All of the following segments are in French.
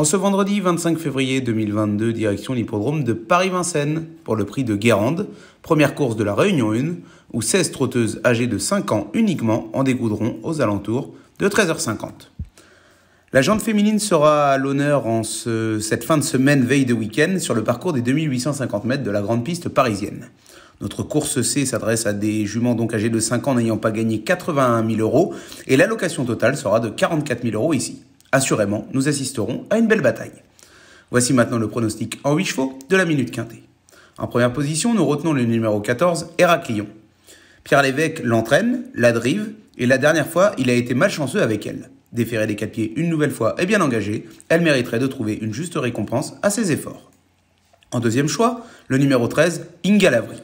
En ce vendredi 25 février 2022, direction l'hippodrome de Paris-Vincennes pour le prix de Guérande, première course de la Réunion 1, où 16 trotteuses âgées de 5 ans uniquement en dégoudront aux alentours de 13h50. La jante féminine sera à l'honneur en cette fin de semaine veille de week-end sur le parcours des 2850 mètres de la grande piste parisienne. Notre course C s'adresse à des juments donc âgés de 5 ans n'ayant pas gagné 81 000 euros et l'allocation totale sera de 44 000 euros ici. Assurément, nous assisterons à une belle bataille. Voici maintenant le pronostic en 8 chevaux de la minute quintée. En première position, nous retenons le numéro 14, Héraclion. Pierre Lévesque l'entraîne, la drive, et la dernière fois, il a été malchanceux avec elle. Déférer des quatre pieds une nouvelle fois et bien engagé, elle mériterait de trouver une juste récompense à ses efforts. En deuxième choix, le numéro 13, Inga Lavry.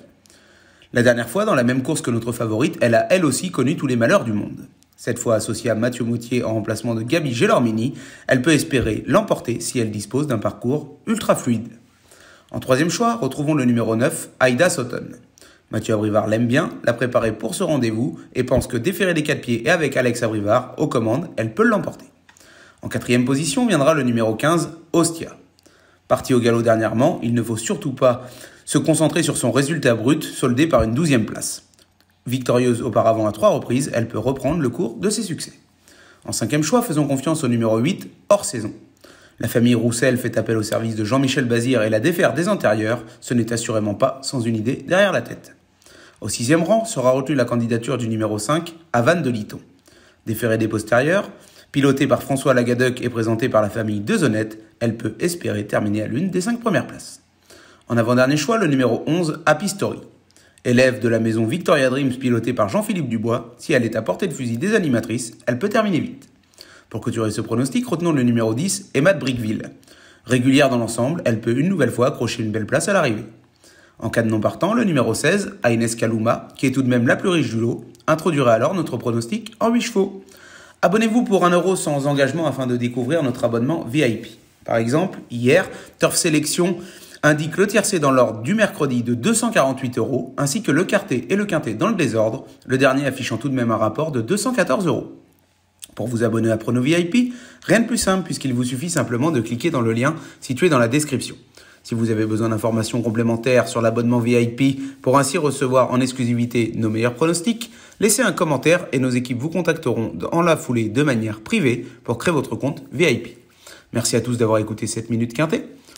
La dernière fois, dans la même course que notre favorite, elle a elle aussi connu tous les malheurs du monde. Cette fois associée à Mathieu Moutier en remplacement de Gabi Gelormini, elle peut espérer l'emporter si elle dispose d'un parcours ultra fluide. En troisième choix, retrouvons le numéro 9, Aida Sutton. Mathieu Abrivard l'aime bien, l'a préparé pour ce rendez-vous et pense que déférer les quatre pieds et avec Alex Abrivard aux commandes, elle peut l'emporter. En quatrième position viendra le numéro 15, Ostia. Parti au galop dernièrement, il ne faut surtout pas se concentrer sur son résultat brut, soldé par une douzième place. Victorieuse auparavant à trois reprises, elle peut reprendre le cours de ses succès. En cinquième choix, faisons confiance au numéro 8, hors saison. La famille Roussel fait appel au service de Jean-Michel Bazir et la défaire des antérieurs, ce n'est assurément pas sans une idée derrière la tête. Au sixième rang sera retenue la candidature du numéro 5, Avan de Liton. Déférée des postérieurs, pilotée par François Lagadec et présentée par la famille Dezonnette, elle peut espérer terminer à l'une des cinq premières places. En avant-dernier choix, le numéro 11, Apistori. Élève de la maison Victoria Dreams pilotée par Jean-Philippe Dubois, si elle est à portée de fusil des animatrices, elle peut terminer vite. Pour clôturer ce pronostic, retenons le numéro 10, Emma de Brickville. Régulière dans l'ensemble, elle peut une nouvelle fois accrocher une belle place à l'arrivée. En cas de non partant, le numéro 16, Aines Kalouma, qui est tout de même la plus riche du lot, introduira alors notre pronostic en 8 chevaux. Abonnez-vous pour 1€ euro sans engagement afin de découvrir notre abonnement VIP. Par exemple, hier, Turf Sélection indique le tiercé dans l'ordre du mercredi de 248 euros, ainsi que le quarté et le quintet dans le désordre, le dernier affichant tout de même un rapport de 214 euros. Pour vous abonner à Prono VIP, rien de plus simple puisqu'il vous suffit simplement de cliquer dans le lien situé dans la description. Si vous avez besoin d'informations complémentaires sur l'abonnement VIP pour ainsi recevoir en exclusivité nos meilleurs pronostics, laissez un commentaire et nos équipes vous contacteront en la foulée de manière privée pour créer votre compte VIP. Merci à tous d'avoir écouté cette minute Quintet.